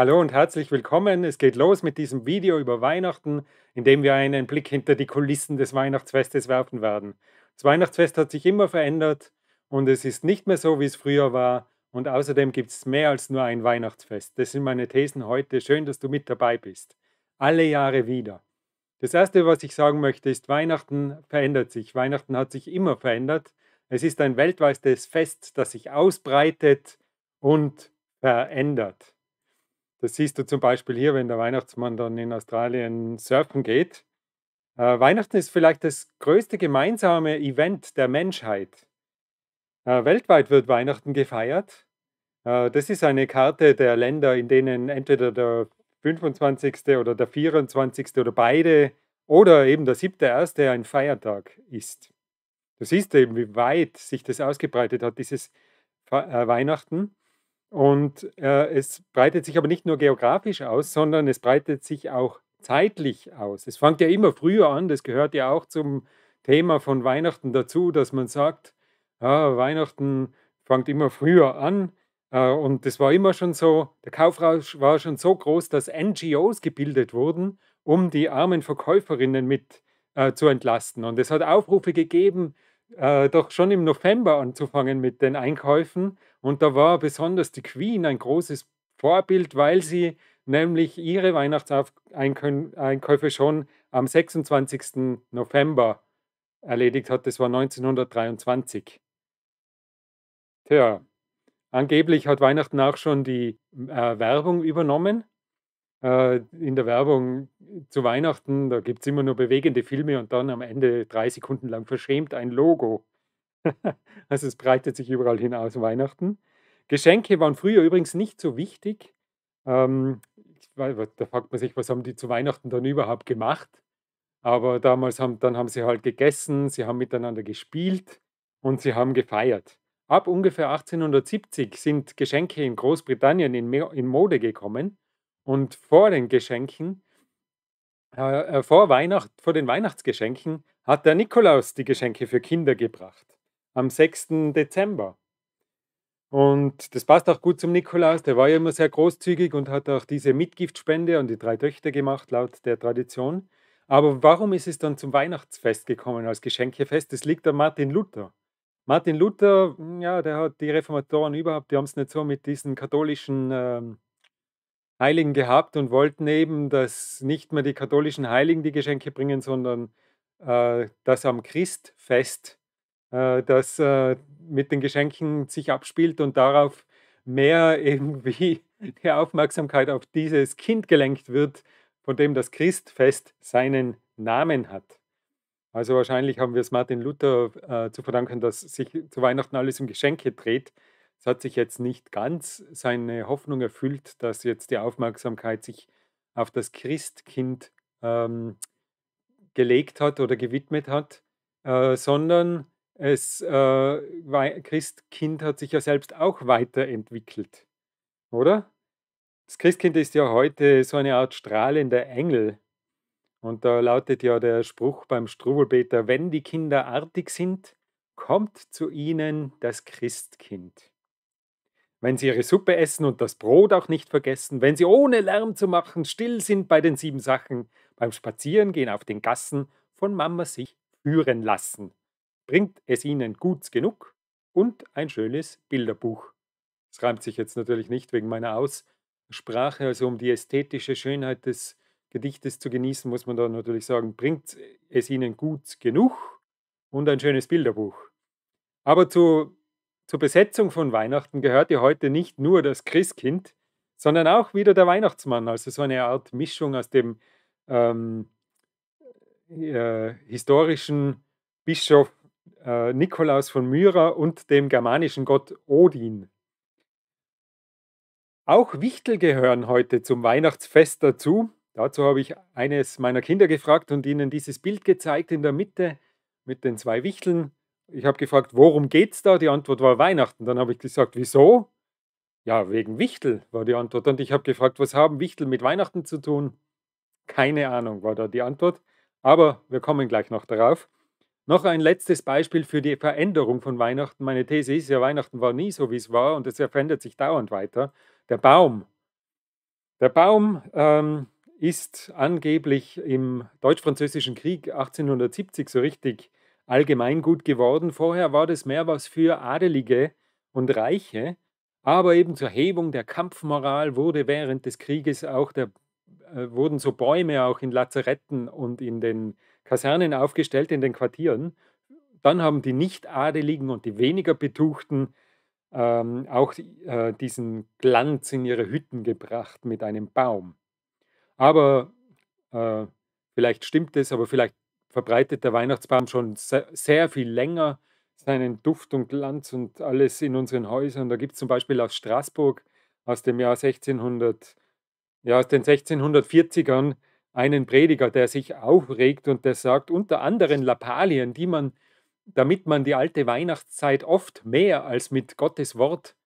Hallo und herzlich willkommen. Es geht los mit diesem Video über Weihnachten, in dem wir einen Blick hinter die Kulissen des Weihnachtsfestes werfen werden. Das Weihnachtsfest hat sich immer verändert und es ist nicht mehr so, wie es früher war. Und außerdem gibt es mehr als nur ein Weihnachtsfest. Das sind meine Thesen heute. Schön, dass du mit dabei bist. Alle Jahre wieder. Das Erste, was ich sagen möchte, ist, Weihnachten verändert sich. Weihnachten hat sich immer verändert. Es ist ein weltweites Fest, das sich ausbreitet und verändert. Das siehst du zum Beispiel hier, wenn der Weihnachtsmann dann in Australien surfen geht. Äh, Weihnachten ist vielleicht das größte gemeinsame Event der Menschheit. Äh, weltweit wird Weihnachten gefeiert. Äh, das ist eine Karte der Länder, in denen entweder der 25. oder der 24. oder beide oder eben der 7.1. ein Feiertag ist. Du siehst eben, wie weit sich das ausgebreitet hat, dieses äh, Weihnachten. Und äh, es breitet sich aber nicht nur geografisch aus, sondern es breitet sich auch zeitlich aus. Es fängt ja immer früher an, das gehört ja auch zum Thema von Weihnachten dazu, dass man sagt, ja, ah, Weihnachten fängt immer früher an. Äh, und das war immer schon so, der Kaufrausch war schon so groß, dass NGOs gebildet wurden, um die armen Verkäuferinnen mit äh, zu entlasten. Und es hat Aufrufe gegeben, äh, doch schon im November anzufangen mit den Einkäufen. Und da war besonders die Queen ein großes Vorbild, weil sie nämlich ihre Weihnachtseinkäufe schon am 26. November erledigt hat. Das war 1923. Tja, angeblich hat Weihnachten auch schon die äh, Werbung übernommen äh, in der Werbung zu Weihnachten, da gibt es immer nur bewegende Filme und dann am Ende drei Sekunden lang verschämt ein Logo. also es breitet sich überall hin aus Weihnachten. Geschenke waren früher übrigens nicht so wichtig. Ähm, weiß, da fragt man sich, was haben die zu Weihnachten dann überhaupt gemacht? Aber damals haben, dann haben sie halt gegessen, sie haben miteinander gespielt und sie haben gefeiert. Ab ungefähr 1870 sind Geschenke in Großbritannien in, in Mode gekommen und vor den Geschenken, äh, äh, vor, Weihnacht, vor den Weihnachtsgeschenken hat der Nikolaus die Geschenke für Kinder gebracht. Am 6. Dezember. Und das passt auch gut zum Nikolaus, der war ja immer sehr großzügig und hat auch diese Mitgiftspende an die drei Töchter gemacht, laut der Tradition. Aber warum ist es dann zum Weihnachtsfest gekommen als Geschenkefest? Das liegt an Martin Luther. Martin Luther, ja, der hat die Reformatoren überhaupt, die haben es nicht so mit diesen katholischen ähm, Heiligen gehabt und wollten eben, dass nicht mehr die katholischen Heiligen die Geschenke bringen, sondern äh, dass am Christfest äh, das äh, mit den Geschenken sich abspielt und darauf mehr irgendwie die Aufmerksamkeit auf dieses Kind gelenkt wird, von dem das Christfest seinen Namen hat. Also wahrscheinlich haben wir es Martin Luther äh, zu verdanken, dass sich zu Weihnachten alles um Geschenke dreht es hat sich jetzt nicht ganz seine Hoffnung erfüllt, dass jetzt die Aufmerksamkeit sich auf das Christkind ähm, gelegt hat oder gewidmet hat, äh, sondern das äh, Christkind hat sich ja selbst auch weiterentwickelt, oder? Das Christkind ist ja heute so eine Art strahlender Engel. Und da lautet ja der Spruch beim Struwelbeter, wenn die Kinder artig sind, kommt zu ihnen das Christkind wenn sie ihre Suppe essen und das Brot auch nicht vergessen, wenn sie ohne Lärm zu machen still sind bei den sieben Sachen, beim Spazierengehen auf den Gassen von Mama sich führen lassen, bringt es ihnen guts genug und ein schönes Bilderbuch. Es reimt sich jetzt natürlich nicht wegen meiner Aussprache, also um die ästhetische Schönheit des Gedichtes zu genießen, muss man da natürlich sagen, bringt es ihnen guts genug und ein schönes Bilderbuch. Aber zu zur Besetzung von Weihnachten gehört ja heute nicht nur das Christkind, sondern auch wieder der Weihnachtsmann, also so eine Art Mischung aus dem ähm, äh, historischen Bischof äh, Nikolaus von Myra und dem germanischen Gott Odin. Auch Wichtel gehören heute zum Weihnachtsfest dazu. Dazu habe ich eines meiner Kinder gefragt und ihnen dieses Bild gezeigt in der Mitte mit den zwei Wichteln ich habe gefragt, worum geht's da? Die Antwort war Weihnachten. Dann habe ich gesagt, wieso? Ja, wegen Wichtel war die Antwort. Und ich habe gefragt, was haben Wichtel mit Weihnachten zu tun? Keine Ahnung war da die Antwort. Aber wir kommen gleich noch darauf. Noch ein letztes Beispiel für die Veränderung von Weihnachten. Meine These ist ja, Weihnachten war nie so, wie es war und es verändert sich dauernd weiter. Der Baum. Der Baum ähm, ist angeblich im Deutsch-Französischen Krieg 1870 so richtig Allgemeingut geworden. Vorher war das mehr was für Adelige und Reiche, aber eben zur Hebung der Kampfmoral wurde während des Krieges auch der, äh, wurden so Bäume auch in Lazaretten und in den Kasernen aufgestellt, in den Quartieren. Dann haben die Nicht-Adeligen und die weniger Betuchten ähm, auch äh, diesen Glanz in ihre Hütten gebracht mit einem Baum. Aber äh, vielleicht stimmt es, aber vielleicht verbreitet der Weihnachtsbaum schon sehr viel länger seinen Duft und Glanz und alles in unseren Häusern. Da gibt es zum Beispiel aus Straßburg aus dem Jahr 1600, ja, aus den 1640ern einen Prediger, der sich aufregt und der sagt, unter anderen Lappalien, die man, damit man die alte Weihnachtszeit oft mehr als mit Gottes Wort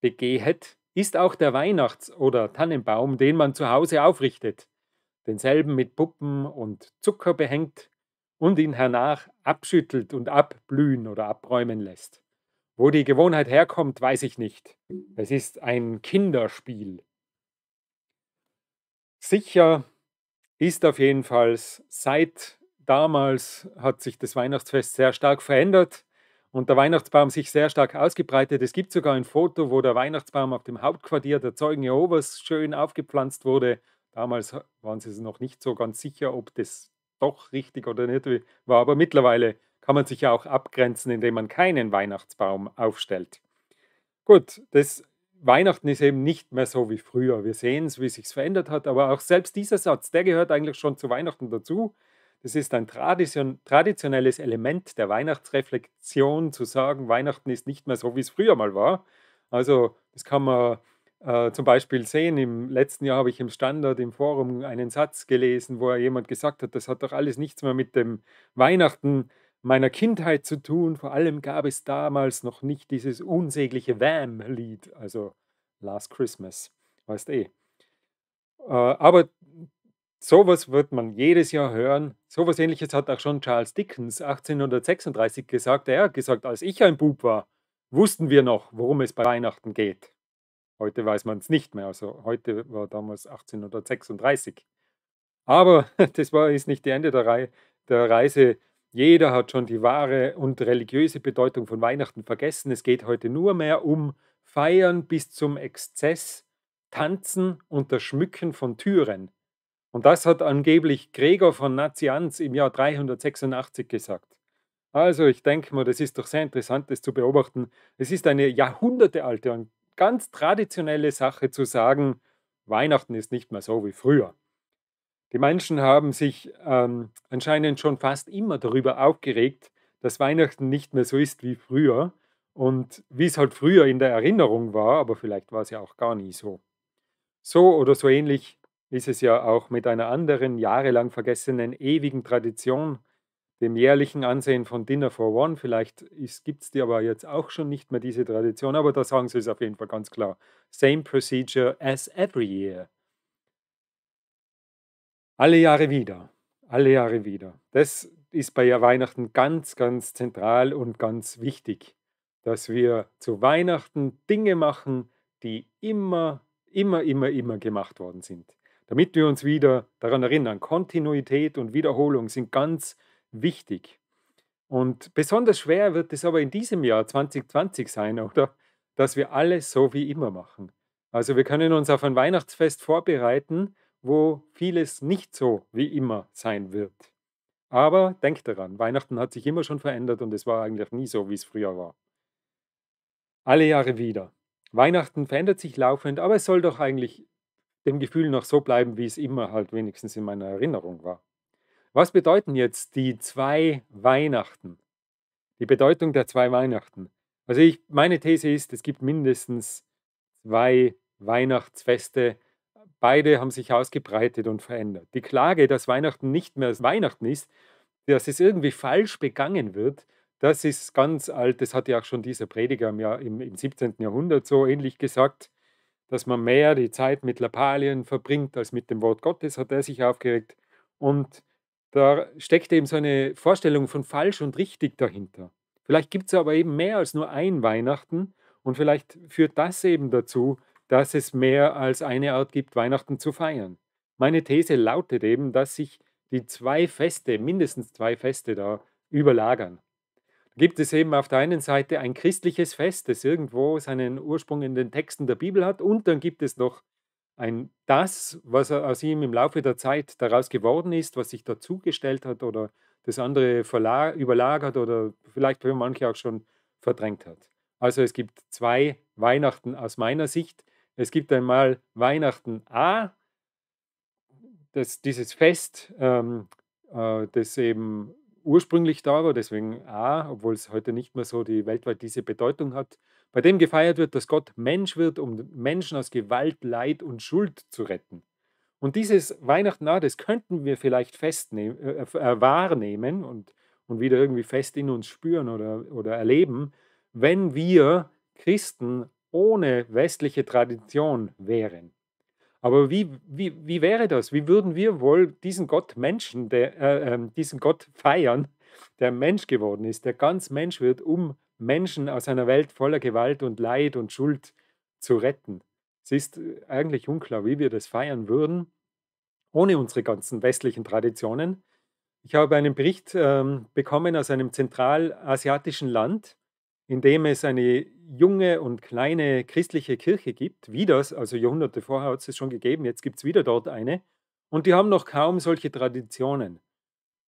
begehet, ist auch der Weihnachts- oder Tannenbaum, den man zu Hause aufrichtet, denselben mit Puppen und Zucker behängt, und ihn hernach abschüttelt und abblühen oder abräumen lässt. Wo die Gewohnheit herkommt, weiß ich nicht. Es ist ein Kinderspiel. Sicher ist auf jeden Fall, seit damals hat sich das Weihnachtsfest sehr stark verändert und der Weihnachtsbaum sich sehr stark ausgebreitet. Es gibt sogar ein Foto, wo der Weihnachtsbaum auf dem Hauptquartier der Zeugen Jehovas schön aufgepflanzt wurde. Damals waren sie noch nicht so ganz sicher, ob das doch richtig oder nicht war. Aber mittlerweile kann man sich ja auch abgrenzen, indem man keinen Weihnachtsbaum aufstellt. Gut, das Weihnachten ist eben nicht mehr so wie früher. Wir sehen es, wie sich verändert hat. Aber auch selbst dieser Satz, der gehört eigentlich schon zu Weihnachten dazu. Es ist ein Tradition, traditionelles Element der Weihnachtsreflexion, zu sagen, Weihnachten ist nicht mehr so, wie es früher mal war. Also, das kann man äh, zum Beispiel sehen. Im letzten Jahr habe ich im Standard im Forum einen Satz gelesen, wo jemand gesagt hat, das hat doch alles nichts mehr mit dem Weihnachten meiner Kindheit zu tun. Vor allem gab es damals noch nicht dieses unsägliche Wham-Lied, also Last Christmas, weißt eh. Äh, aber sowas wird man jedes Jahr hören. Sowas ähnliches hat auch schon Charles Dickens 1836 gesagt. Er hat gesagt, als ich ein Bub war, wussten wir noch, worum es bei Weihnachten geht. Heute weiß man es nicht mehr. Also heute war damals 1836. Aber das war ist nicht die Ende der, Re der Reise. Jeder hat schon die wahre und religiöse Bedeutung von Weihnachten vergessen. Es geht heute nur mehr um Feiern bis zum Exzess, Tanzen und das Schmücken von Türen. Und das hat angeblich Gregor von Nazianz im Jahr 386 gesagt. Also ich denke mal, das ist doch sehr interessant, das zu beobachten. Es ist eine jahrhundertealte ganz traditionelle Sache zu sagen, Weihnachten ist nicht mehr so wie früher. Die Menschen haben sich ähm, anscheinend schon fast immer darüber aufgeregt, dass Weihnachten nicht mehr so ist wie früher und wie es halt früher in der Erinnerung war, aber vielleicht war es ja auch gar nie so. So oder so ähnlich ist es ja auch mit einer anderen jahrelang vergessenen ewigen Tradition dem jährlichen Ansehen von Dinner for One. Vielleicht gibt es die aber jetzt auch schon nicht mehr diese Tradition, aber da sagen sie es auf jeden Fall ganz klar. Same procedure as every year. Alle Jahre wieder. Alle Jahre wieder. Das ist bei Weihnachten ganz, ganz zentral und ganz wichtig, dass wir zu Weihnachten Dinge machen, die immer, immer, immer, immer gemacht worden sind. Damit wir uns wieder daran erinnern, Kontinuität und Wiederholung sind ganz wichtig wichtig. Und besonders schwer wird es aber in diesem Jahr 2020 sein, oder? Dass wir alles so wie immer machen. Also wir können uns auf ein Weihnachtsfest vorbereiten, wo vieles nicht so wie immer sein wird. Aber denkt daran, Weihnachten hat sich immer schon verändert und es war eigentlich nie so, wie es früher war. Alle Jahre wieder. Weihnachten verändert sich laufend, aber es soll doch eigentlich dem Gefühl noch so bleiben, wie es immer halt wenigstens in meiner Erinnerung war. Was bedeuten jetzt die zwei Weihnachten? Die Bedeutung der zwei Weihnachten. Also ich, meine These ist, es gibt mindestens zwei Weihnachtsfeste. Beide haben sich ausgebreitet und verändert. Die Klage, dass Weihnachten nicht mehr Weihnachten ist, dass es irgendwie falsch begangen wird, das ist ganz alt. Das hat ja auch schon dieser Prediger im, Jahr, im, im 17. Jahrhundert so ähnlich gesagt, dass man mehr die Zeit mit Lappalien verbringt als mit dem Wort Gottes, hat er sich aufgeregt. Und da steckt eben so eine Vorstellung von falsch und richtig dahinter. Vielleicht gibt es aber eben mehr als nur ein Weihnachten und vielleicht führt das eben dazu, dass es mehr als eine Art gibt, Weihnachten zu feiern. Meine These lautet eben, dass sich die zwei Feste, mindestens zwei Feste da überlagern. Da gibt es eben auf der einen Seite ein christliches Fest, das irgendwo seinen Ursprung in den Texten der Bibel hat, und dann gibt es noch ein das, was aus ihm im Laufe der Zeit daraus geworden ist, was sich dazugestellt hat oder das andere überlagert oder vielleicht für manche auch schon verdrängt hat. Also es gibt zwei Weihnachten aus meiner Sicht. Es gibt einmal Weihnachten A, das, dieses Fest, ähm, äh, das eben ursprünglich da war, deswegen A, obwohl es heute nicht mehr so die weltweit diese Bedeutung hat, bei dem gefeiert wird, dass Gott Mensch wird, um Menschen aus Gewalt, Leid und Schuld zu retten. Und dieses Weihnachten, ah, das könnten wir vielleicht festnehmen, äh, äh, äh, wahrnehmen und, und wieder irgendwie fest in uns spüren oder, oder erleben, wenn wir Christen ohne westliche Tradition wären. Aber wie, wie, wie wäre das? Wie würden wir wohl diesen Gott Menschen, der, äh, ähm, diesen Gott feiern, der Mensch geworden ist, der ganz Mensch wird, um Menschen aus einer Welt voller Gewalt und Leid und Schuld zu retten. Es ist äh, eigentlich unklar, wie wir das feiern würden, ohne unsere ganzen westlichen Traditionen. Ich habe einen Bericht ähm, bekommen aus einem zentralasiatischen Land, in dem es eine junge und kleine christliche Kirche gibt, wie das, also Jahrhunderte vorher hat es es schon gegeben, jetzt gibt es wieder dort eine, und die haben noch kaum solche Traditionen.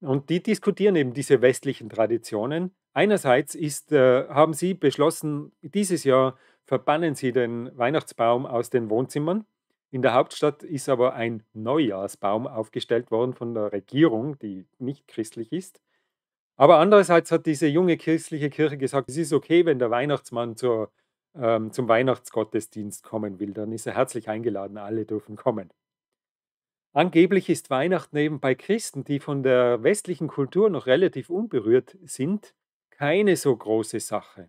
Und die diskutieren eben diese westlichen Traditionen Einerseits ist, äh, haben Sie beschlossen, dieses Jahr verbannen Sie den Weihnachtsbaum aus den Wohnzimmern. In der Hauptstadt ist aber ein Neujahrsbaum aufgestellt worden von der Regierung, die nicht christlich ist. Aber andererseits hat diese junge christliche Kirche gesagt, es ist okay, wenn der Weihnachtsmann zur, ähm, zum Weihnachtsgottesdienst kommen will, dann ist er herzlich eingeladen, alle dürfen kommen. Angeblich ist Weihnachten eben bei Christen, die von der westlichen Kultur noch relativ unberührt sind, keine so große Sache.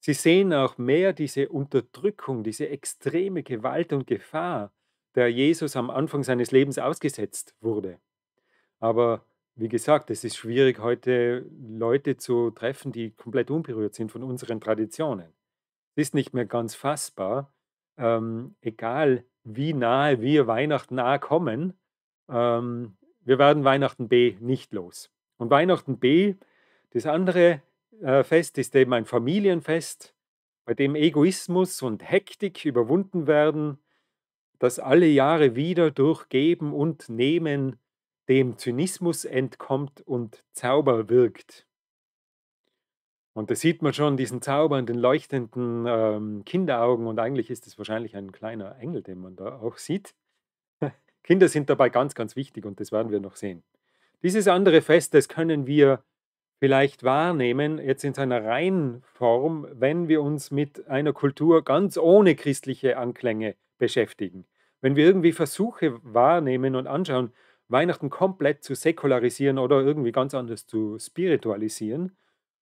Sie sehen auch mehr diese Unterdrückung, diese extreme Gewalt und Gefahr, der Jesus am Anfang seines Lebens ausgesetzt wurde. Aber wie gesagt, es ist schwierig, heute Leute zu treffen, die komplett unberührt sind von unseren Traditionen. Es ist nicht mehr ganz fassbar, ähm, egal wie nahe wir Weihnachten nahe kommen, ähm, wir werden Weihnachten B nicht los. Und Weihnachten B das andere äh, Fest ist eben ein Familienfest, bei dem Egoismus und Hektik überwunden werden, das alle Jahre wieder durch Geben und Nehmen dem Zynismus entkommt und Zauber wirkt. Und da sieht man schon diesen Zauber in den leuchtenden ähm, Kinderaugen und eigentlich ist es wahrscheinlich ein kleiner Engel, den man da auch sieht. Kinder sind dabei ganz, ganz wichtig und das werden wir noch sehen. Dieses andere Fest, das können wir vielleicht wahrnehmen, jetzt in seiner reinen Form, wenn wir uns mit einer Kultur ganz ohne christliche Anklänge beschäftigen. Wenn wir irgendwie Versuche wahrnehmen und anschauen, Weihnachten komplett zu säkularisieren oder irgendwie ganz anders zu spiritualisieren.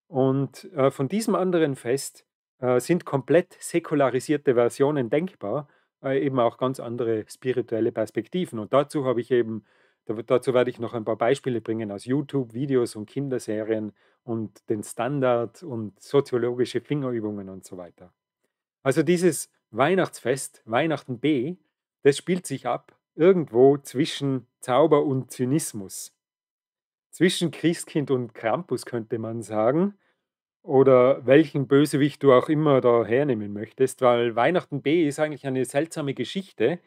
Und äh, von diesem anderen Fest äh, sind komplett säkularisierte Versionen denkbar, äh, eben auch ganz andere spirituelle Perspektiven. Und dazu habe ich eben Dazu werde ich noch ein paar Beispiele bringen aus YouTube, Videos und Kinderserien und den Standard und soziologische Fingerübungen und so weiter. Also dieses Weihnachtsfest, Weihnachten B, das spielt sich ab irgendwo zwischen Zauber und Zynismus. Zwischen Christkind und Krampus könnte man sagen, oder welchen Bösewicht du auch immer da hernehmen möchtest, weil Weihnachten B ist eigentlich eine seltsame Geschichte,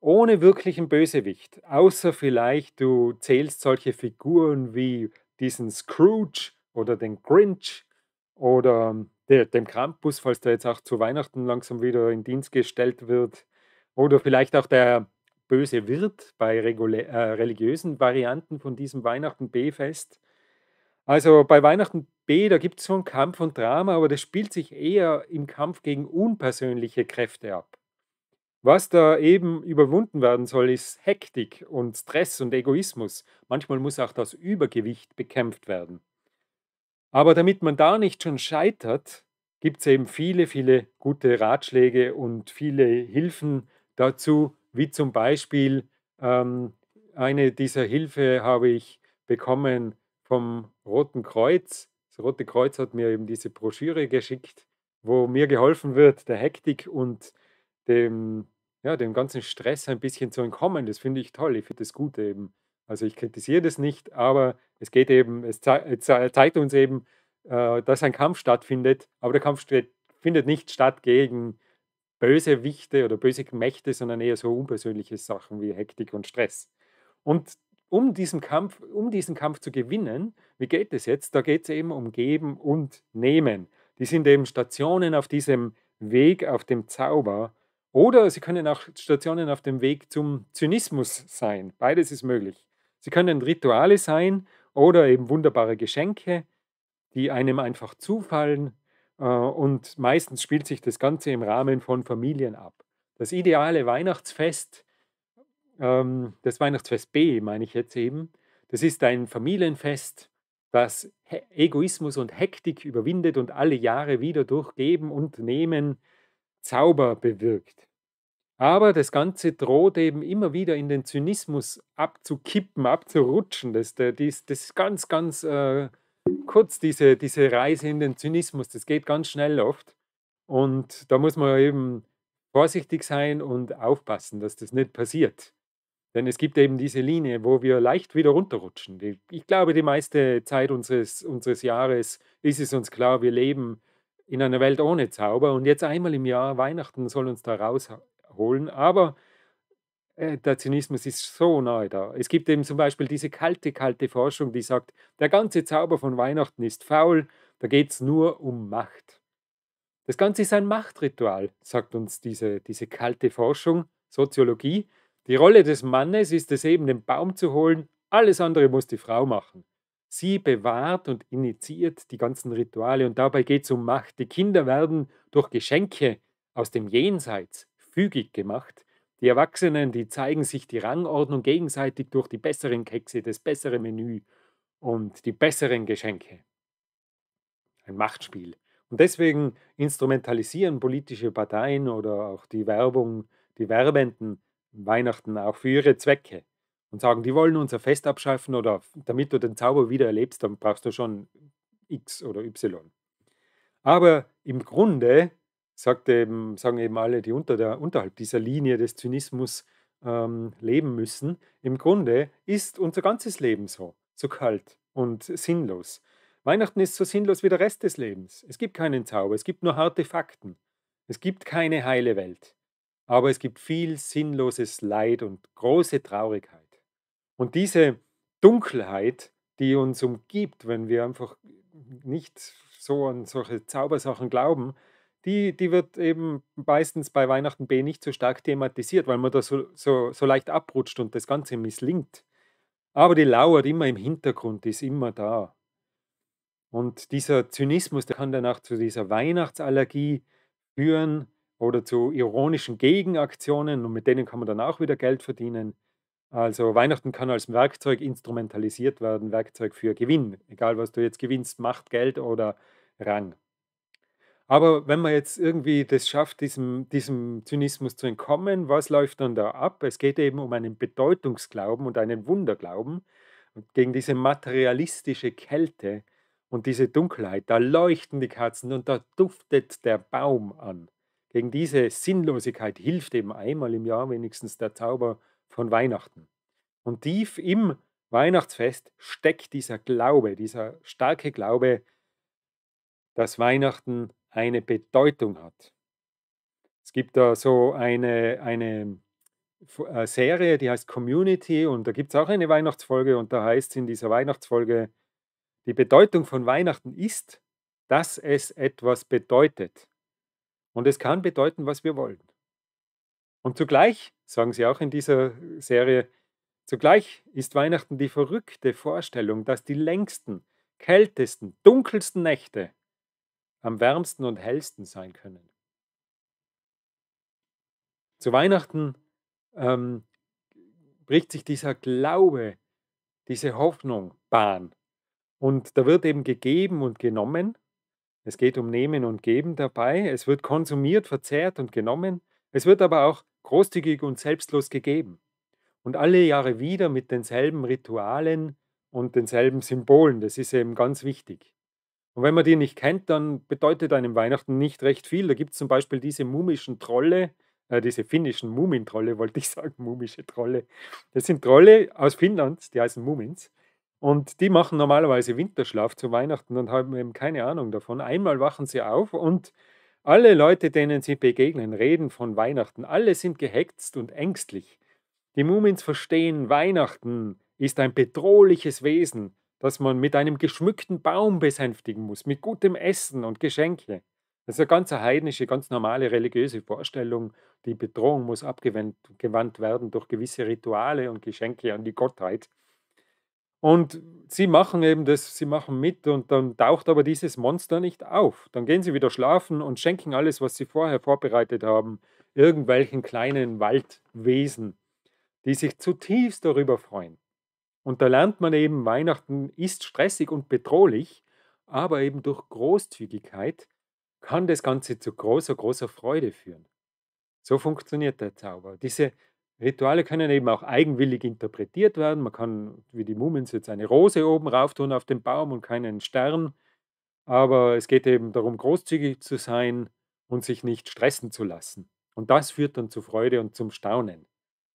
ohne wirklichen Bösewicht, außer vielleicht du zählst solche Figuren wie diesen Scrooge oder den Grinch oder ähm, dem Krampus, falls der jetzt auch zu Weihnachten langsam wieder in Dienst gestellt wird. Oder vielleicht auch der böse Wirt bei äh, religiösen Varianten von diesem Weihnachten B-Fest. Also bei Weihnachten B, da gibt es so einen Kampf und Drama, aber das spielt sich eher im Kampf gegen unpersönliche Kräfte ab. Was da eben überwunden werden soll, ist Hektik und Stress und Egoismus. Manchmal muss auch das Übergewicht bekämpft werden. Aber damit man da nicht schon scheitert, gibt es eben viele, viele gute Ratschläge und viele Hilfen dazu, wie zum Beispiel ähm, eine dieser Hilfe habe ich bekommen vom Roten Kreuz. Das Rote Kreuz hat mir eben diese Broschüre geschickt, wo mir geholfen wird, der Hektik und dem ja, dem ganzen Stress ein bisschen zu entkommen. Das finde ich toll. Ich finde das gut eben. Also ich kritisiere das nicht, aber es geht eben, es, äh, ze es zeigt uns eben, äh, dass ein Kampf stattfindet, aber der Kampf findet nicht statt gegen böse Wichte oder böse Mächte, sondern eher so unpersönliche Sachen wie Hektik und Stress. Und um diesen Kampf, um diesen Kampf zu gewinnen, wie geht es jetzt? Da geht es eben um Geben und Nehmen. Die sind eben Stationen auf diesem Weg, auf dem Zauber. Oder sie können auch Stationen auf dem Weg zum Zynismus sein. Beides ist möglich. Sie können Rituale sein oder eben wunderbare Geschenke, die einem einfach zufallen. Äh, und meistens spielt sich das Ganze im Rahmen von Familien ab. Das ideale Weihnachtsfest, ähm, das Weihnachtsfest B meine ich jetzt eben, das ist ein Familienfest, das Egoismus und Hektik überwindet und alle Jahre wieder durch Geben und Nehmen Zauber bewirkt. Aber das Ganze droht eben immer wieder in den Zynismus abzukippen, abzurutschen. Das, das, das ist ganz, ganz äh, kurz, diese, diese Reise in den Zynismus. Das geht ganz schnell oft. Und da muss man eben vorsichtig sein und aufpassen, dass das nicht passiert. Denn es gibt eben diese Linie, wo wir leicht wieder runterrutschen. Ich glaube, die meiste Zeit unseres, unseres Jahres ist es uns klar, wir leben in einer Welt ohne Zauber. Und jetzt einmal im Jahr Weihnachten soll uns da rausholen. Aber äh, der Zynismus ist so nahe da. Es gibt eben zum Beispiel diese kalte, kalte Forschung, die sagt, der ganze Zauber von Weihnachten ist faul, da geht es nur um Macht. Das Ganze ist ein Machtritual, sagt uns diese, diese kalte Forschung, Soziologie. Die Rolle des Mannes ist es eben, den Baum zu holen, alles andere muss die Frau machen. Sie bewahrt und initiiert die ganzen Rituale und dabei geht es um Macht. Die Kinder werden durch Geschenke aus dem Jenseits fügig gemacht. Die Erwachsenen, die zeigen sich die Rangordnung gegenseitig durch die besseren Kekse, das bessere Menü und die besseren Geschenke. Ein Machtspiel. Und deswegen instrumentalisieren politische Parteien oder auch die Werbung, die Werbenden Weihnachten auch für ihre Zwecke und sagen, die wollen unser Fest abschaffen oder damit du den Zauber wieder erlebst, dann brauchst du schon X oder Y. Aber im Grunde sagt eben, sagen eben alle, die unter der, unterhalb dieser Linie des Zynismus ähm, leben müssen, im Grunde ist unser ganzes Leben so, so kalt und sinnlos. Weihnachten ist so sinnlos wie der Rest des Lebens. Es gibt keinen Zauber, es gibt nur harte Fakten. Es gibt keine heile Welt. Aber es gibt viel sinnloses Leid und große Traurigkeit. Und diese Dunkelheit, die uns umgibt, wenn wir einfach nicht so an solche Zaubersachen glauben, die, die wird eben meistens bei Weihnachten B nicht so stark thematisiert, weil man da so, so, so leicht abrutscht und das Ganze misslingt. Aber die lauert immer im Hintergrund, die ist immer da. Und dieser Zynismus, der kann dann auch zu dieser Weihnachtsallergie führen oder zu ironischen Gegenaktionen und mit denen kann man dann auch wieder Geld verdienen. Also Weihnachten kann als Werkzeug instrumentalisiert werden, Werkzeug für Gewinn, egal was du jetzt gewinnst, Macht, Geld oder Rang. Aber wenn man jetzt irgendwie das schafft, diesem, diesem Zynismus zu entkommen, was läuft dann da ab? Es geht eben um einen Bedeutungsglauben und einen Wunderglauben gegen diese materialistische Kälte und diese Dunkelheit. Da leuchten die Katzen und da duftet der Baum an. Gegen diese Sinnlosigkeit hilft eben einmal im Jahr wenigstens der Zauber von Weihnachten. Und tief im Weihnachtsfest steckt dieser Glaube, dieser starke Glaube, dass Weihnachten eine Bedeutung hat. Es gibt da so eine, eine äh, Serie, die heißt Community und da gibt es auch eine Weihnachtsfolge und da heißt es in dieser Weihnachtsfolge, die Bedeutung von Weihnachten ist, dass es etwas bedeutet. Und es kann bedeuten, was wir wollen. Und zugleich, sagen sie auch in dieser äh, Serie, zugleich ist Weihnachten die verrückte Vorstellung, dass die längsten, kältesten, dunkelsten Nächte am wärmsten und hellsten sein können. Zu Weihnachten ähm, bricht sich dieser Glaube, diese Hoffnung Bahn. Und da wird eben gegeben und genommen. Es geht um Nehmen und Geben dabei. Es wird konsumiert, verzehrt und genommen. Es wird aber auch großzügig und selbstlos gegeben und alle Jahre wieder mit denselben Ritualen und denselben Symbolen. Das ist eben ganz wichtig. Und wenn man die nicht kennt, dann bedeutet einem Weihnachten nicht recht viel. Da gibt es zum Beispiel diese mumischen Trolle, äh, diese finnischen Mumintrolle, wollte ich sagen, mumische Trolle. Das sind Trolle aus Finnland, die heißen Mumins. Und die machen normalerweise Winterschlaf zu Weihnachten und haben eben keine Ahnung davon. Einmal wachen sie auf und alle Leute, denen sie begegnen, reden von Weihnachten. Alle sind gehext und ängstlich. Die Mumins verstehen, Weihnachten ist ein bedrohliches Wesen, das man mit einem geschmückten Baum besänftigen muss, mit gutem Essen und Geschenke. Das ist eine ganz heidnische, ganz normale religiöse Vorstellung. Die Bedrohung muss abgewandt werden durch gewisse Rituale und Geschenke an die Gottheit. Und sie machen eben das, sie machen mit und dann taucht aber dieses Monster nicht auf. Dann gehen sie wieder schlafen und schenken alles, was sie vorher vorbereitet haben, irgendwelchen kleinen Waldwesen, die sich zutiefst darüber freuen. Und da lernt man eben, Weihnachten ist stressig und bedrohlich, aber eben durch Großzügigkeit kann das Ganze zu großer, großer Freude führen. So funktioniert der Zauber. Diese Rituale können eben auch eigenwillig interpretiert werden. Man kann, wie die Mumins, jetzt eine Rose oben rauf tun auf den Baum und keinen Stern. Aber es geht eben darum, großzügig zu sein und sich nicht stressen zu lassen. Und das führt dann zu Freude und zum Staunen.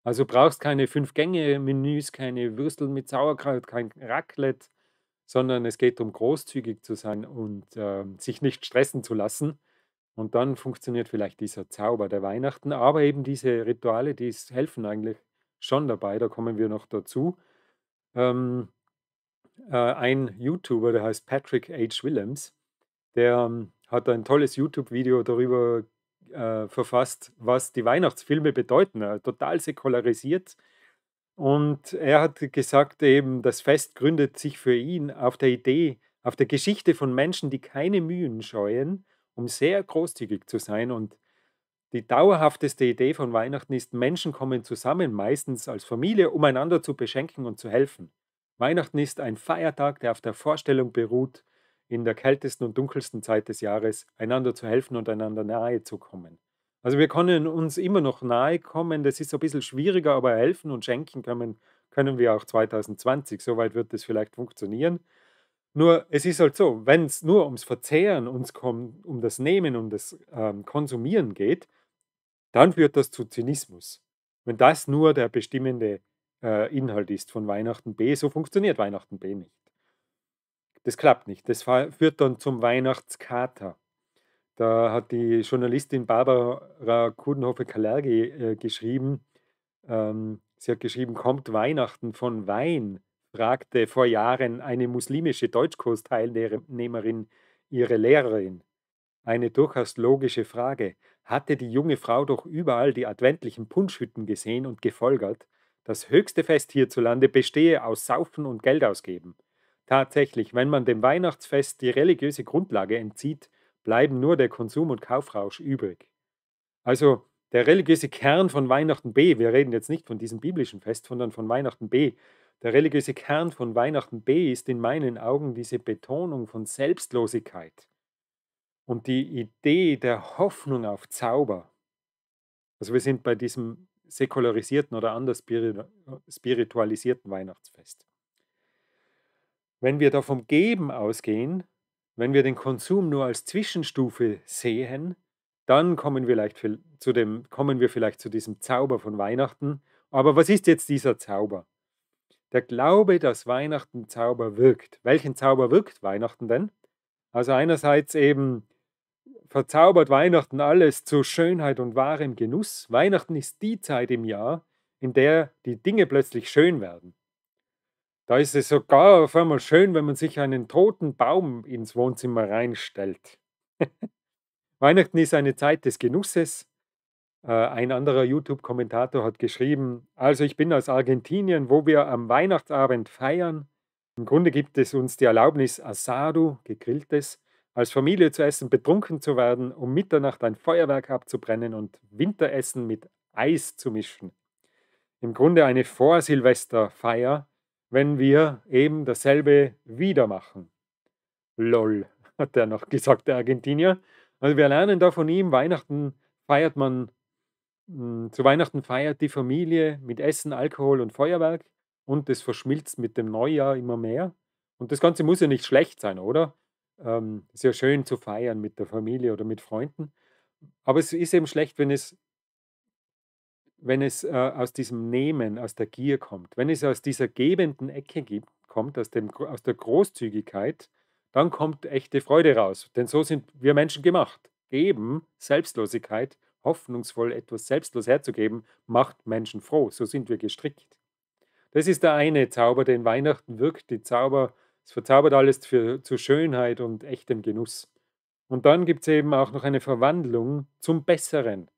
Also brauchst keine Fünf-Gänge-Menüs, keine Würstel mit Sauerkraut, kein Raclette, sondern es geht darum, großzügig zu sein und äh, sich nicht stressen zu lassen. Und dann funktioniert vielleicht dieser Zauber der Weihnachten, aber eben diese Rituale, die helfen eigentlich schon dabei, da kommen wir noch dazu. Ähm, äh, ein YouTuber, der heißt Patrick H. Willems, der ähm, hat ein tolles YouTube-Video darüber äh, verfasst, was die Weihnachtsfilme bedeuten. Äh, total säkularisiert. Und er hat gesagt, eben das Fest gründet sich für ihn auf der Idee, auf der Geschichte von Menschen, die keine Mühen scheuen, um sehr großzügig zu sein. Und die dauerhafteste Idee von Weihnachten ist, Menschen kommen zusammen, meistens als Familie, um einander zu beschenken und zu helfen. Weihnachten ist ein Feiertag, der auf der Vorstellung beruht, in der kältesten und dunkelsten Zeit des Jahres einander zu helfen und einander nahe zu kommen. Also wir können uns immer noch nahe kommen, das ist ein bisschen schwieriger, aber helfen und schenken können, können wir auch 2020. Soweit wird es vielleicht funktionieren. Nur es ist halt so, wenn es nur ums Verzehren, ums um das Nehmen, um das ähm, Konsumieren geht, dann führt das zu Zynismus. Wenn das nur der bestimmende äh, Inhalt ist von Weihnachten B, so funktioniert Weihnachten B nicht. Das klappt nicht. Das führt dann zum Weihnachtskater. Da hat die Journalistin Barbara Kudenhofer-Kalergi äh, geschrieben, ähm, sie hat geschrieben, kommt Weihnachten von Wein fragte vor Jahren eine muslimische Deutschkursteilnehmerin ihre Lehrerin. Eine durchaus logische Frage. Hatte die junge Frau doch überall die adventlichen Punschhütten gesehen und gefolgert? Das höchste Fest hierzulande bestehe aus Saufen und Geld ausgeben. Tatsächlich, wenn man dem Weihnachtsfest die religiöse Grundlage entzieht, bleiben nur der Konsum und Kaufrausch übrig. Also der religiöse Kern von Weihnachten B, wir reden jetzt nicht von diesem biblischen Fest, sondern von Weihnachten B, der religiöse Kern von Weihnachten B ist in meinen Augen diese Betonung von Selbstlosigkeit und die Idee der Hoffnung auf Zauber. Also wir sind bei diesem säkularisierten oder anders spiritualisierten Weihnachtsfest. Wenn wir da vom Geben ausgehen, wenn wir den Konsum nur als Zwischenstufe sehen, dann kommen wir, vielleicht zu dem, kommen wir vielleicht zu diesem Zauber von Weihnachten. Aber was ist jetzt dieser Zauber? der Glaube, dass Weihnachten Zauber wirkt. Welchen Zauber wirkt Weihnachten denn? Also einerseits eben verzaubert Weihnachten alles zu Schönheit und wahrem Genuss. Weihnachten ist die Zeit im Jahr, in der die Dinge plötzlich schön werden. Da ist es sogar auf einmal schön, wenn man sich einen toten Baum ins Wohnzimmer reinstellt. Weihnachten ist eine Zeit des Genusses, äh, ein anderer YouTube-Kommentator hat geschrieben, also ich bin aus Argentinien, wo wir am Weihnachtsabend feiern. Im Grunde gibt es uns die Erlaubnis, Asado, gegrilltes, als Familie zu essen, betrunken zu werden, um Mitternacht ein Feuerwerk abzubrennen und Winteressen mit Eis zu mischen. Im Grunde eine Vorsilvesterfeier, wenn wir eben dasselbe wieder machen. Lol, hat er noch gesagt, der Argentinier. Also wir lernen da von ihm, Weihnachten feiert man hm, zu Weihnachten feiert die Familie mit Essen, Alkohol und Feuerwerk und es verschmilzt mit dem Neujahr immer mehr. Und das Ganze muss ja nicht schlecht sein, oder? Ähm, ist ja schön zu feiern mit der Familie oder mit Freunden. Aber es ist eben schlecht, wenn es, wenn es äh, aus diesem Nehmen, aus der Gier kommt. Wenn es aus dieser gebenden Ecke gibt, kommt, aus, dem, aus der Großzügigkeit, dann kommt echte Freude raus. Denn so sind wir Menschen gemacht. Geben, Selbstlosigkeit hoffnungsvoll etwas selbstlos herzugeben, macht Menschen froh. So sind wir gestrickt. Das ist der eine Zauber, den Weihnachten wirkt. Die Zauber, es verzaubert alles für, zu Schönheit und echtem Genuss. Und dann gibt es eben auch noch eine Verwandlung zum Besseren.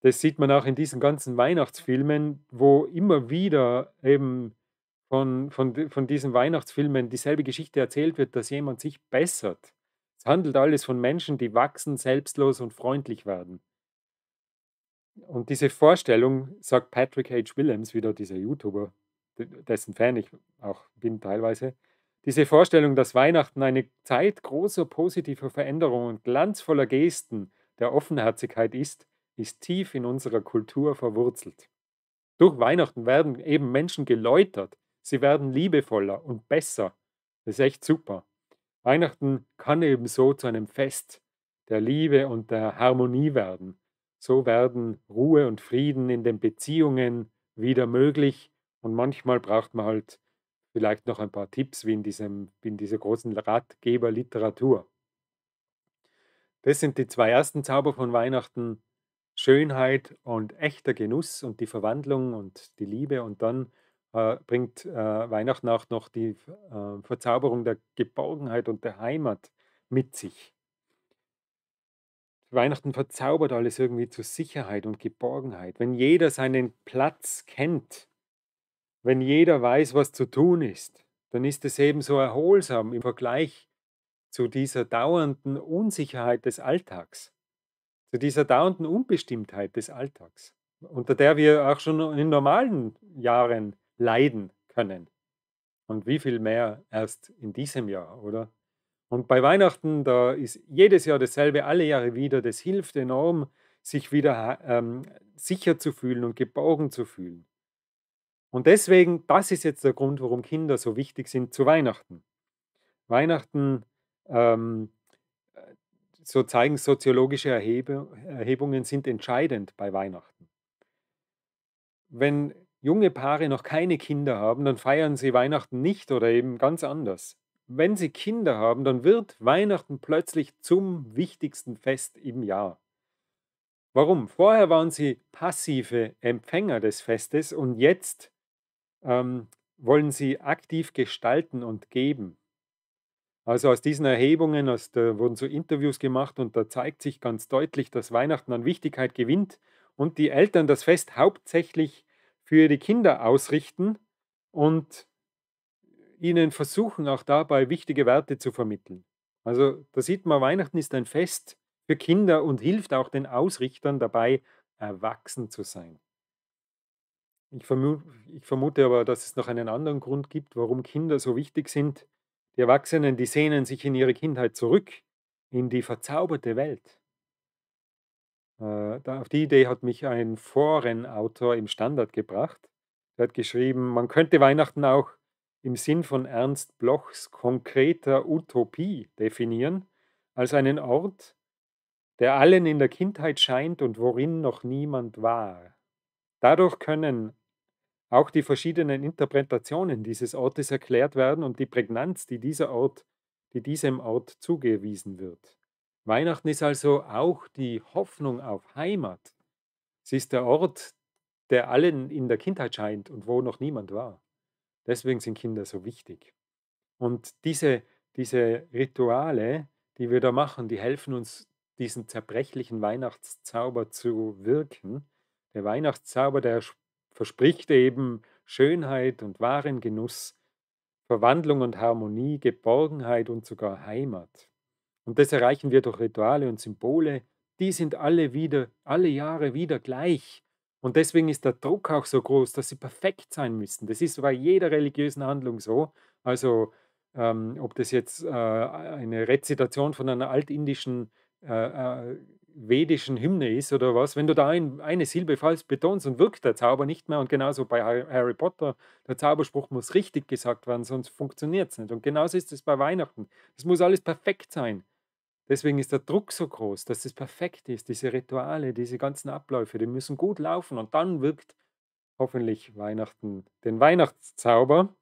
Das sieht man auch in diesen ganzen Weihnachtsfilmen, wo immer wieder eben von, von, von diesen Weihnachtsfilmen dieselbe Geschichte erzählt wird, dass jemand sich bessert. Es handelt alles von Menschen, die wachsen, selbstlos und freundlich werden. Und diese Vorstellung, sagt Patrick H. Williams, wieder dieser YouTuber, dessen Fan ich auch bin teilweise, diese Vorstellung, dass Weihnachten eine Zeit großer positiver Veränderungen und glanzvoller Gesten der Offenherzigkeit ist, ist tief in unserer Kultur verwurzelt. Durch Weihnachten werden eben Menschen geläutert, sie werden liebevoller und besser. Das ist echt super. Weihnachten kann eben so zu einem Fest der Liebe und der Harmonie werden. So werden Ruhe und Frieden in den Beziehungen wieder möglich. Und manchmal braucht man halt vielleicht noch ein paar Tipps wie in, diesem, wie in dieser großen Ratgeberliteratur. Das sind die zwei ersten Zauber von Weihnachten. Schönheit und echter Genuss und die Verwandlung und die Liebe. Und dann äh, bringt äh, Weihnachten auch noch die äh, Verzauberung der Geborgenheit und der Heimat mit sich. Weihnachten verzaubert alles irgendwie zu Sicherheit und Geborgenheit. Wenn jeder seinen Platz kennt, wenn jeder weiß, was zu tun ist, dann ist es eben so erholsam im Vergleich zu dieser dauernden Unsicherheit des Alltags, zu dieser dauernden Unbestimmtheit des Alltags, unter der wir auch schon in normalen Jahren leiden können. Und wie viel mehr erst in diesem Jahr, oder? Und bei Weihnachten, da ist jedes Jahr dasselbe, alle Jahre wieder. Das hilft enorm, sich wieder ähm, sicher zu fühlen und geborgen zu fühlen. Und deswegen, das ist jetzt der Grund, warum Kinder so wichtig sind zu Weihnachten. Weihnachten, ähm, äh, so zeigen soziologische Erhebe, Erhebungen, sind entscheidend bei Weihnachten. Wenn junge Paare noch keine Kinder haben, dann feiern sie Weihnachten nicht oder eben ganz anders wenn sie Kinder haben, dann wird Weihnachten plötzlich zum wichtigsten Fest im Jahr. Warum? Vorher waren sie passive Empfänger des Festes und jetzt ähm, wollen sie aktiv gestalten und geben. Also aus diesen Erhebungen aus der, wurden so Interviews gemacht und da zeigt sich ganz deutlich, dass Weihnachten an Wichtigkeit gewinnt und die Eltern das Fest hauptsächlich für die Kinder ausrichten und ihnen versuchen, auch dabei wichtige Werte zu vermitteln. Also da sieht man, Weihnachten ist ein Fest für Kinder und hilft auch den Ausrichtern dabei, erwachsen zu sein. Ich vermute, ich vermute aber, dass es noch einen anderen Grund gibt, warum Kinder so wichtig sind. Die Erwachsenen, die sehnen sich in ihre Kindheit zurück, in die verzauberte Welt. Äh, auf die Idee hat mich ein Forenautor im Standard gebracht. Er hat geschrieben, man könnte Weihnachten auch im Sinn von Ernst Blochs konkreter Utopie definieren, als einen Ort, der allen in der Kindheit scheint und worin noch niemand war. Dadurch können auch die verschiedenen Interpretationen dieses Ortes erklärt werden und die Prägnanz, die dieser Ort, die diesem Ort zugewiesen wird. Weihnachten ist also auch die Hoffnung auf Heimat. Sie ist der Ort, der allen in der Kindheit scheint und wo noch niemand war. Deswegen sind Kinder so wichtig. Und diese, diese Rituale, die wir da machen, die helfen uns, diesen zerbrechlichen Weihnachtszauber zu wirken. Der Weihnachtszauber, der verspricht eben Schönheit und wahren Genuss, Verwandlung und Harmonie, Geborgenheit und sogar Heimat. Und das erreichen wir durch Rituale und Symbole. Die sind alle wieder, alle Jahre wieder gleich. Und deswegen ist der Druck auch so groß, dass sie perfekt sein müssen. Das ist bei jeder religiösen Handlung so. Also ähm, ob das jetzt äh, eine Rezitation von einer altindischen äh, äh, vedischen Hymne ist oder was, wenn du da ein, eine Silbe falsch betonst und wirkt der Zauber nicht mehr und genauso bei Harry Potter, der Zauberspruch muss richtig gesagt werden, sonst funktioniert es nicht. Und genauso ist es bei Weihnachten. Es muss alles perfekt sein. Deswegen ist der Druck so groß, dass es perfekt ist. Diese Rituale, diese ganzen Abläufe, die müssen gut laufen und dann wirkt hoffentlich Weihnachten den Weihnachtszauber.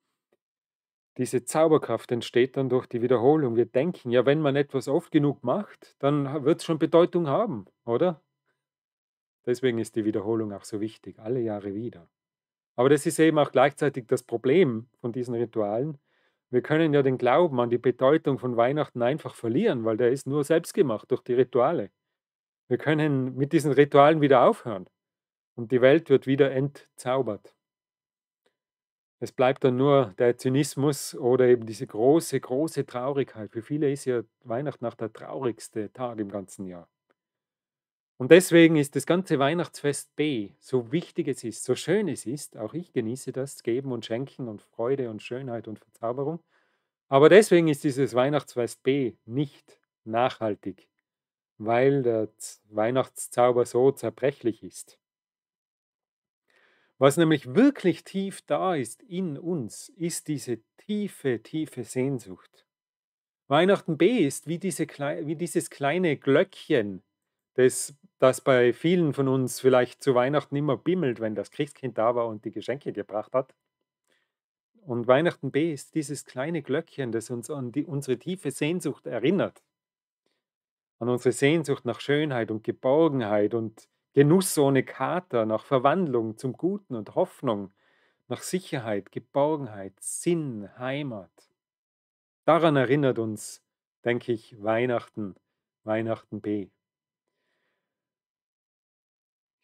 Diese Zauberkraft entsteht dann durch die Wiederholung. Wir denken, ja, wenn man etwas oft genug macht, dann wird es schon Bedeutung haben, oder? Deswegen ist die Wiederholung auch so wichtig, alle Jahre wieder. Aber das ist eben auch gleichzeitig das Problem von diesen Ritualen, wir können ja den Glauben an die Bedeutung von Weihnachten einfach verlieren, weil der ist nur selbst gemacht durch die Rituale. Wir können mit diesen Ritualen wieder aufhören und die Welt wird wieder entzaubert. Es bleibt dann nur der Zynismus oder eben diese große, große Traurigkeit. Für viele ist ja Weihnachten auch der traurigste Tag im ganzen Jahr. Und deswegen ist das ganze Weihnachtsfest B, so wichtig es ist, so schön es ist, auch ich genieße das, Geben und Schenken und Freude und Schönheit und Verzauberung. Aber deswegen ist dieses Weihnachtsfest B nicht nachhaltig, weil der Weihnachtszauber so zerbrechlich ist. Was nämlich wirklich tief da ist in uns, ist diese tiefe, tiefe Sehnsucht. Weihnachten B ist wie, diese, wie dieses kleine Glöckchen des das bei vielen von uns vielleicht zu Weihnachten immer bimmelt, wenn das Christkind da war und die Geschenke gebracht hat. Und Weihnachten B ist dieses kleine Glöckchen, das uns an die, unsere tiefe Sehnsucht erinnert. An unsere Sehnsucht nach Schönheit und Geborgenheit und Genuss ohne Kater, nach Verwandlung zum Guten und Hoffnung, nach Sicherheit, Geborgenheit, Sinn, Heimat. Daran erinnert uns, denke ich, Weihnachten, Weihnachten B.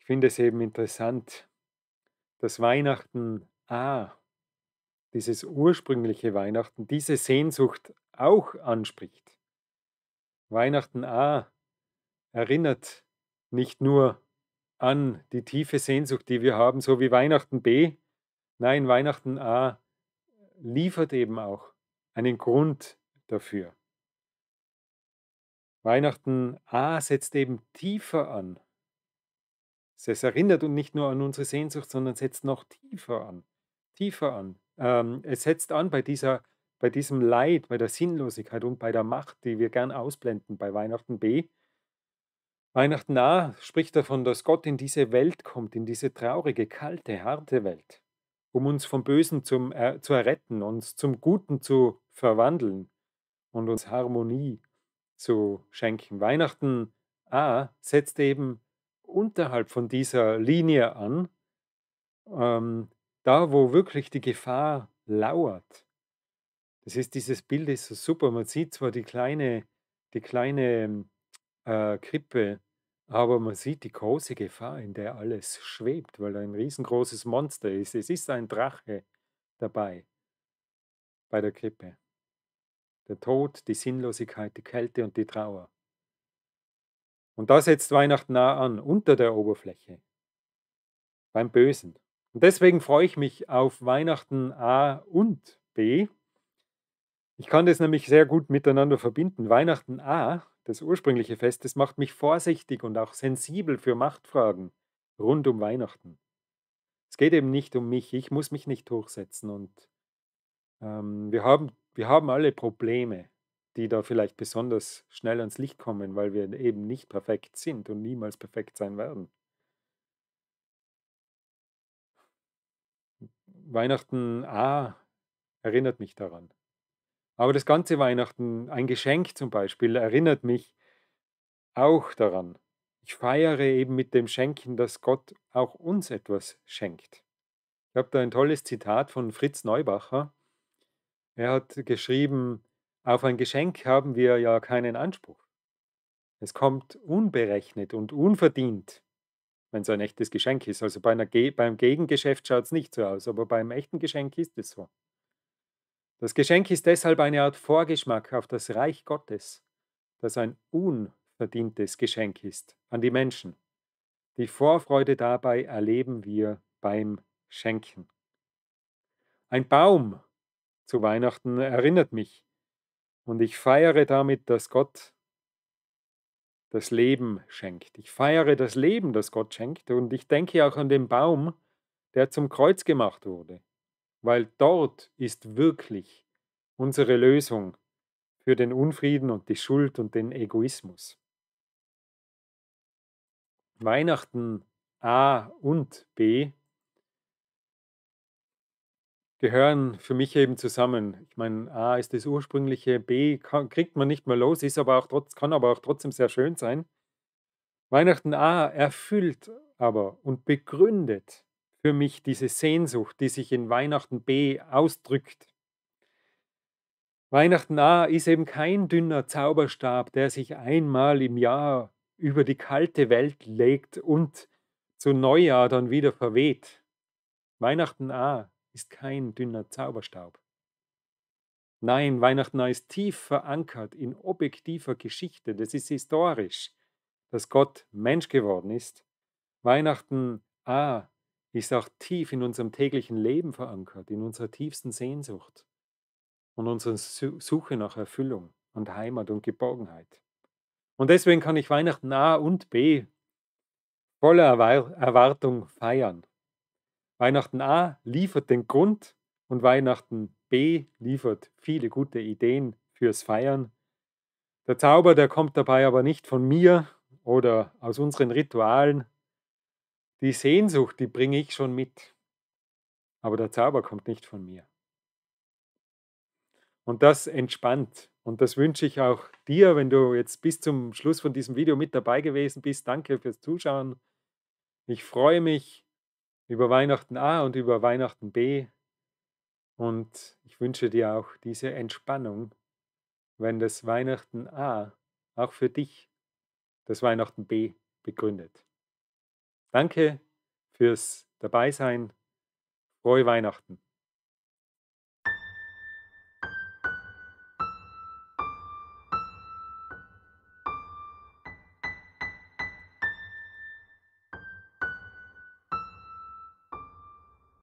Ich finde es eben interessant, dass Weihnachten A, ah, dieses ursprüngliche Weihnachten, diese Sehnsucht auch anspricht. Weihnachten A ah, erinnert nicht nur an die tiefe Sehnsucht, die wir haben, so wie Weihnachten B. Nein, Weihnachten A ah, liefert eben auch einen Grund dafür. Weihnachten A ah, setzt eben tiefer an es erinnert uns nicht nur an unsere Sehnsucht, sondern setzt noch tiefer an. Tiefer an. Ähm, es setzt an bei, dieser, bei diesem Leid, bei der Sinnlosigkeit und bei der Macht, die wir gern ausblenden bei Weihnachten B. Weihnachten A spricht davon, dass Gott in diese Welt kommt, in diese traurige, kalte, harte Welt, um uns vom Bösen zum, äh, zu erretten, uns zum Guten zu verwandeln und uns Harmonie zu schenken. Weihnachten A setzt eben unterhalb von dieser Linie an, ähm, da wo wirklich die Gefahr lauert. Das ist dieses Bild ist so super. Man sieht zwar die kleine, die kleine äh, Krippe, aber man sieht die große Gefahr, in der alles schwebt, weil ein riesengroßes Monster ist. Es ist ein Drache dabei bei der Krippe. Der Tod, die Sinnlosigkeit, die Kälte und die Trauer. Und da setzt Weihnachten nah an, unter der Oberfläche, beim Bösen. Und deswegen freue ich mich auf Weihnachten A und B. Ich kann das nämlich sehr gut miteinander verbinden. Weihnachten A, das ursprüngliche Fest, das macht mich vorsichtig und auch sensibel für Machtfragen rund um Weihnachten. Es geht eben nicht um mich, ich muss mich nicht durchsetzen und ähm, wir, haben, wir haben alle Probleme die da vielleicht besonders schnell ans Licht kommen, weil wir eben nicht perfekt sind und niemals perfekt sein werden. Weihnachten ah, erinnert mich daran. Aber das ganze Weihnachten, ein Geschenk zum Beispiel, erinnert mich auch daran. Ich feiere eben mit dem Schenken, dass Gott auch uns etwas schenkt. Ich habe da ein tolles Zitat von Fritz Neubacher. Er hat geschrieben, auf ein Geschenk haben wir ja keinen Anspruch. Es kommt unberechnet und unverdient, wenn es ein echtes Geschenk ist. Also bei Ge beim Gegengeschäft schaut es nicht so aus, aber beim echten Geschenk ist es so. Das Geschenk ist deshalb eine Art Vorgeschmack auf das Reich Gottes, das ein unverdientes Geschenk ist an die Menschen. Die Vorfreude dabei erleben wir beim Schenken. Ein Baum zu Weihnachten erinnert mich und ich feiere damit, dass Gott das Leben schenkt. Ich feiere das Leben, das Gott schenkt. Und ich denke auch an den Baum, der zum Kreuz gemacht wurde. Weil dort ist wirklich unsere Lösung für den Unfrieden und die Schuld und den Egoismus. Weihnachten A und B gehören für mich eben zusammen. Ich meine, A ist das ursprüngliche, B kann, kriegt man nicht mehr los, ist aber auch trotz, kann aber auch trotzdem sehr schön sein. Weihnachten A erfüllt aber und begründet für mich diese Sehnsucht, die sich in Weihnachten B ausdrückt. Weihnachten A ist eben kein dünner Zauberstab, der sich einmal im Jahr über die kalte Welt legt und zu Neujahr dann wieder verweht. Weihnachten A ist kein dünner Zauberstaub. Nein, Weihnachten ist tief verankert in objektiver Geschichte. Das ist historisch, dass Gott Mensch geworden ist. Weihnachten A ist auch tief in unserem täglichen Leben verankert, in unserer tiefsten Sehnsucht und unserer Suche nach Erfüllung und Heimat und Geborgenheit. Und deswegen kann ich Weihnachten A und B voller Erwartung feiern. Weihnachten A liefert den Grund und Weihnachten B liefert viele gute Ideen fürs Feiern. Der Zauber, der kommt dabei aber nicht von mir oder aus unseren Ritualen. Die Sehnsucht, die bringe ich schon mit. Aber der Zauber kommt nicht von mir. Und das entspannt. Und das wünsche ich auch dir, wenn du jetzt bis zum Schluss von diesem Video mit dabei gewesen bist. Danke fürs Zuschauen. Ich freue mich, über Weihnachten A und über Weihnachten B. Und ich wünsche dir auch diese Entspannung, wenn das Weihnachten A auch für dich das Weihnachten B begründet. Danke fürs Dabeisein. Frohe Weihnachten.